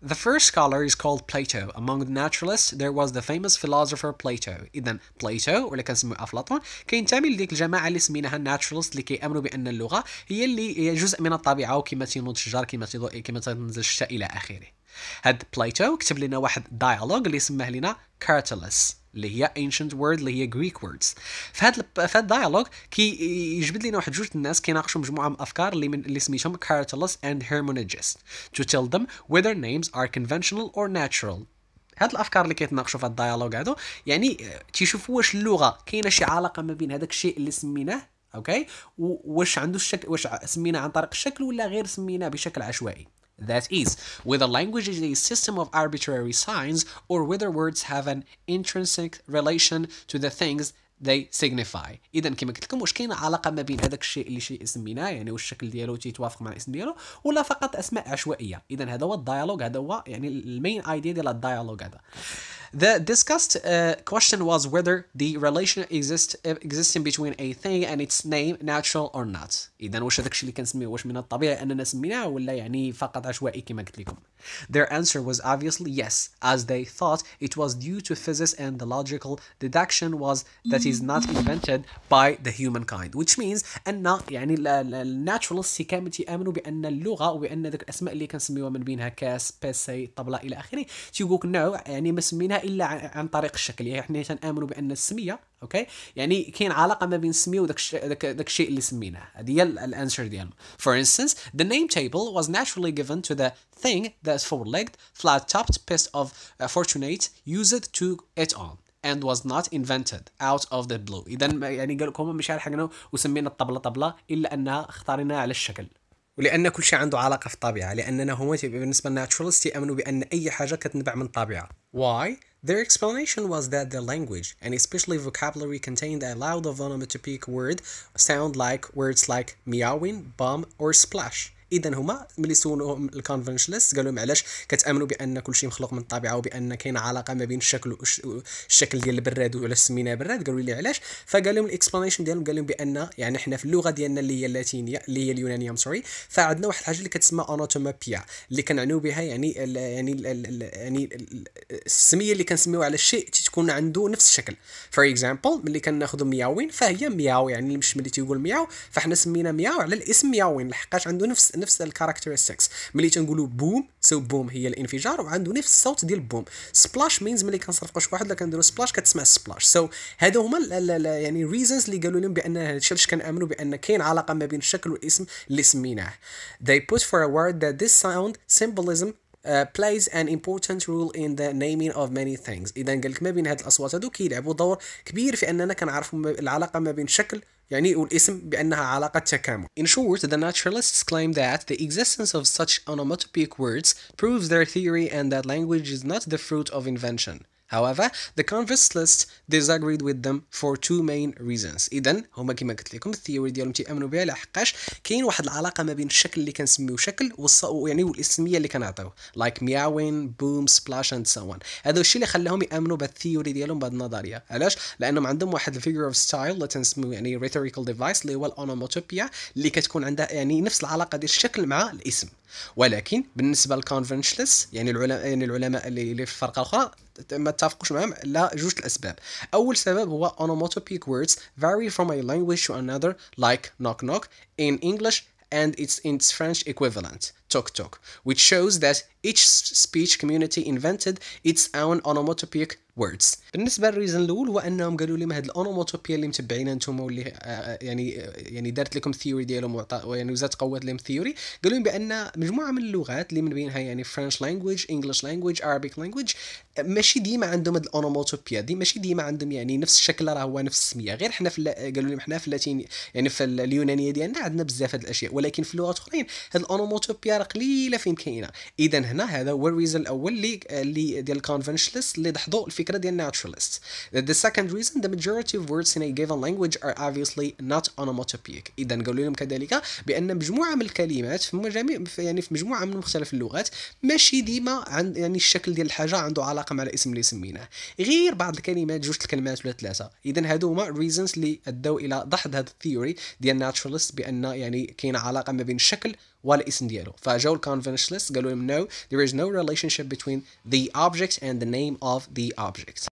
The first scholar is called Plato. Among the naturalists there was the famous philosopher Plato. إذا Plato ولا كان اسمه أفلاطون كينتمي لديك الجماعة اللي سميناها الناتشرالست اللي كيأمنوا بأن اللغة هي اللي هي جزء من الطبيعة وكما تنوض الشجر كما كما تنزل الشتاء إلى آخره. هاد Plato كتب لنا واحد دايالوج اللي سماه لنا كارتلس. اللي هي ancient word اللي هي Greek words فهاد فهاد الديالوج كي يجبد لنا واحد جوج الناس كيناقشوا مجموعه من الافكار اللي من اللي سميتهم Caratulus and Hermonegist to tell them whether names are conventional or natural هاد الافكار اللي كيتناقشوا في هاد الديالوج هادو يعني تيشوفوا واش اللغه كاينه شي علاقه ما بين هذاك الشيء اللي سميناه اوكي واش عنده الشكل واش سميناه عن طريق الشكل ولا غير سميناه بشكل عشوائي That is, whether language is a system of arbitrary signs or whether words have an intrinsic relation to the things they signify اذا كما قلت لكم واش كاين علاقه ما بين هذاك الشيء اللي شيء سميناه يعني والشكل ديالو تيتوافق مع الاسم ديالو ولا فقط اسماء عشوائيه اذا هذا هو الديالوج هذا هو يعني المين ايديا ديال الديالوج هذا The discussed uh, question was whether the relation exists uh, existing between a thing and its name natural or not. إذا واش هذاك الشيء اللي كنسميه واش من الطبيعي أننا سميناه ولا يعني فقط عشوائي كما قلت لكم. Their answer was obviously yes, as they thought it was due to physics and the logical deduction was that is not invented by the humankind, which means أن يعني الناتشرالست كامل تيامنوا بأن اللغة وبأن ذاك الأسماء اللي كنسميوها من بينها كاس بيسي طبلة إلى آخره تيقول لك يعني ما سميناها الا عن طريق الشكل يعني حنا تنامنوا بان السميه اوكي يعني كاين علاقه ما بين السميه وداك داك الشيء اللي سميناه هذه هي الانسر ديالهم for instance the name table was naturally given to the thing that four-legged flat-topped piece of uh, fortunate used to it اون and was not invented out of the blue اذا يعني قال لكم مش حقنا وسمينا الطبله طبله الا انها اختاريناها على الشكل ولان كل شيء عنده علاقه في الطبيعه لاننا هما بالنسبه للناتشورالست يامنوا بان اي حاجه كتنبع من الطبيعه why Their explanation was that their language, and especially vocabulary, contained a loud onomatopoeic word sound like words like meowing, bum, or splash. اذا هما ملي سولوهم الكونفنشنالست قالوا لهم علاش كتامنوا بان كلشي مخلوق من الطبيعه وبان كاين علاقه ما بين الشكل الشكل ديال البراد ولا سميناه براد قالوا لي علاش فقال لهم الاكسبلانيشن ديالهم قال لهم بان يعني حنا في اللغه ديالنا اللي هي اللاتينيه اللي هي اليونانيه سوري فعندنا واحد الحاجه اللي كتسمى اناتوموبيا اللي كنعنيو بها يعني الـ يعني الـ يعني السميه اللي كنسميوها على الشيء يكون عنده نفس الشكل فور اكزامبل ملي كناخذ مياوين فهي مياو يعني مش ملي تيقول مياو فاحنا سمينا مياو على الاسم مياوين لحقاش عنده نفس نفس الكاركترستكس ملي تنقولوا بوم سو بوم هي الانفجار وعنده نفس الصوت ديال بوم سبلاش مينز ملي كنصرفقوا شي واحد لا كنديروا سبلاش كتسمع سبلاش سو so, هادو هما يعني ريزونز اللي قالوا لهم بان هادشي كنامنوا بان كاين علاقه ما بين الشكل والاسم اللي سميناه they put for a word that this sound symbolism Uh, plays an important role in the naming of many things اذا قال ما بين هاد الاصوات هادو كيلعبوا دور كبير في اننا كنعرفوا العلاقه ما بين شكل يعني والاسم بانها علاقه تكامل in short the naturalists claim that the existence of such onomatopoeic words proves their theory and that language is not the fruit of invention However, the conversalist disagreed with them for two main reasons. إذا هما كما قلت لكم الثيوري ديالهم تيأمنوا بها لحقاش كاين واحد العلاقة ما بين الشكل اللي كنسميوه شكل والص... يعني والاسمية اللي كنعطيوه. like meowing, boom, splash and so on. هذا الشيء اللي خلاهم يأمنوا بالثيوري ديالهم بهذه النظرية. علاش؟ لأنهم عندهم واحد الفيجر اوف ستايل اللي تنسميو يعني ريتوريكال ديفايس اللي هو الأونوموتوبيا اللي كتكون عندها يعني نفس العلاقة ديال الشكل مع الاسم. ولكن بالنسبه للكونفنشلس يعني العلماء يعني العلماء اللي في الفرقه الاخرى ما تتفقوش معاهم على جوج الاسباب اول سبب هو onomatopoeic words vary from a language to another like knock knock in English and its in its French equivalent Tok, which shows that each speech community invented its own onomatopoeic words. بالنسبة للريزن الأول هو أنهم قالوا لهم هاد الأونوموتوبيا اللي متبعينها أنتم واللي آه, آه، يعني آه، يعني دارت لكم الثيوري ديالهم يعني وزادت قوات لهم الثيوري قالوا لهم بأن مجموعة من اللغات اللي من بينها يعني فرنش لانجويج انجلش لانجويج عربيك لانجويج ماشي ديما عندهم هاد الأونوموتوبيا دي ماشي ديما عندهم يعني نفس الشكل راه هو نفس السمية غير حنا في قالوا لهم حنا في اللاتيني يعني في اليونانية ديالنا عندنا بزاف هاد الأشياء ولكن في اللغات أخرين هاد الأونوموتوبيا مسيره قليله فين كاينه اذا هنا هذا هو الريزن الاول اللي اللي ديال الكونفنشنالست اللي دحضوا الفكره ديال الناتشرالست the second reason the majority of words in a given language are obviously not اونوموتوبيك اذا قالوا لهم كذلك بان مجموعه من الكلمات في جميع يعني في مجموعه من مختلف اللغات ماشي ديما عند يعني الشكل ديال الحاجه عنده علاقه مع الاسم اللي سميناه غير بعض الكلمات جوج الكلمات ولا ثلاثه اذا هادو هما ريزنز اللي ادوا الى دحض هذا الثيوري ديال الناتشرالست بان يعني كاين علاقه ما بين الشكل ولا اسم ديالو فجاو الكونفنشنالست قالوا لهم no there is no relationship between the object and the name of the object